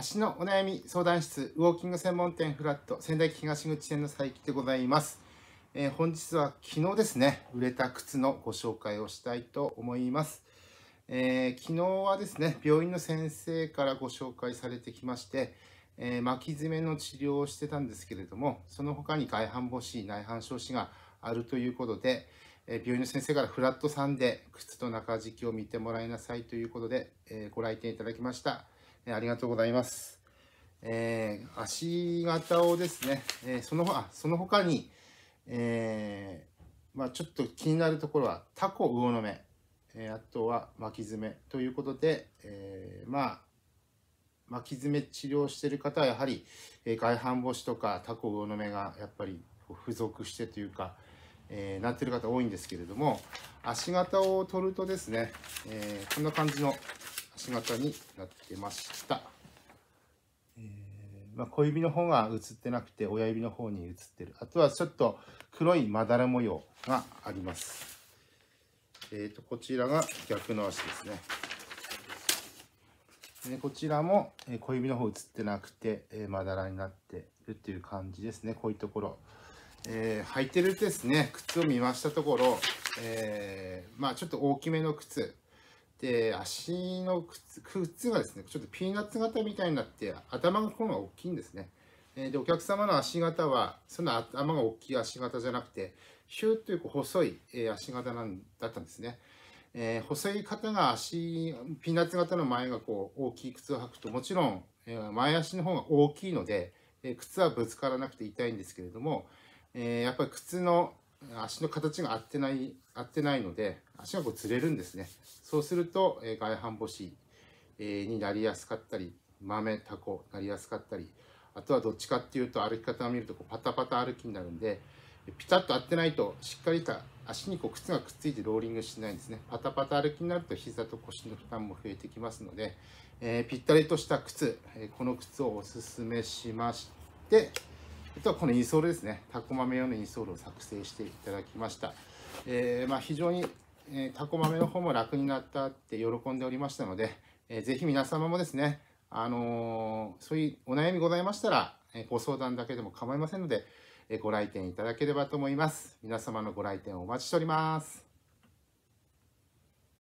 足のお悩み相談室ウォーキング専門店フラット仙台東口店の佐伯でございます、えー、本日は昨日ですね売れた靴のご紹介をしたいと思います、えー、昨日はですね病院の先生からご紹介されてきまして、えー、巻き爪の治療をしてたんですけれどもその他に外反母趾内反症子があるということで、え病院の先生からフラットさんで靴と中敷きを見てもらいなさいということで、えご来店いただきました。えありがとうございます。えー、足型をですね、えー、そのあその他に、えー、まあ、ちょっと気になるところはタコ魚の目、えあとは巻き爪ということで、えまあ巻き爪治療してる方はやはり、え外反母趾とかタコ魚の目がやっぱり付属してというか、えなってる方多いんですけれども足型を取るとですね、えこんな感じの姿になってました。えー、まあ、小指の方が写ってなくて親指の方に写ってるあとはちょっと黒いまだら模様があります、えーと、こちらが逆の足ですねでこちらも小指の方写ってなくて、えまだらになってるっていう感じですねこういうところ、えー、履いてるですね靴を見ましたところ、えー、まあちょっと大きめの靴で、足の靴靴がですね、ちょっとピーナッツ型みたいになって、頭の方が大きいんですね。で、お客様の足型は、その頭が大きい足型じゃなくて、ヒューという細い足型なんだったんですね。えー、細い方が足、ピーナッツ型の前がこう大きい靴を履くと、もちろん前足の方が大きいので、靴はぶつからなくて痛いんですけれども、えー、やっぱり靴の足の形が合ってない合ってないので足がこうずれるんですねそうすると、えー、外反母趾、えー、になりやすかったり豆タコなりやすかったりあとはどっちかっていうと歩き方を見るとこうパタパタ歩きになるんでピタッと合ってないとしっかりと足にこう靴がくっついてローリングしないんですねパタパタ歩きになると膝と腰の負担も増えてきますので、えー、ぴったりとした靴、えこの靴をおすすめしましてあとはこのインソールですねタコ豆用のインソールを作成していただきました、えー、まあ、非常に、えー、タコ豆の方も楽になったって喜んでおりましたので、えー、ぜひ皆様もですねあのー、そういうお悩みございましたら、えご相談だけでも構いませんので、えご来店いただければと思います皆様のご来店をお待ちしております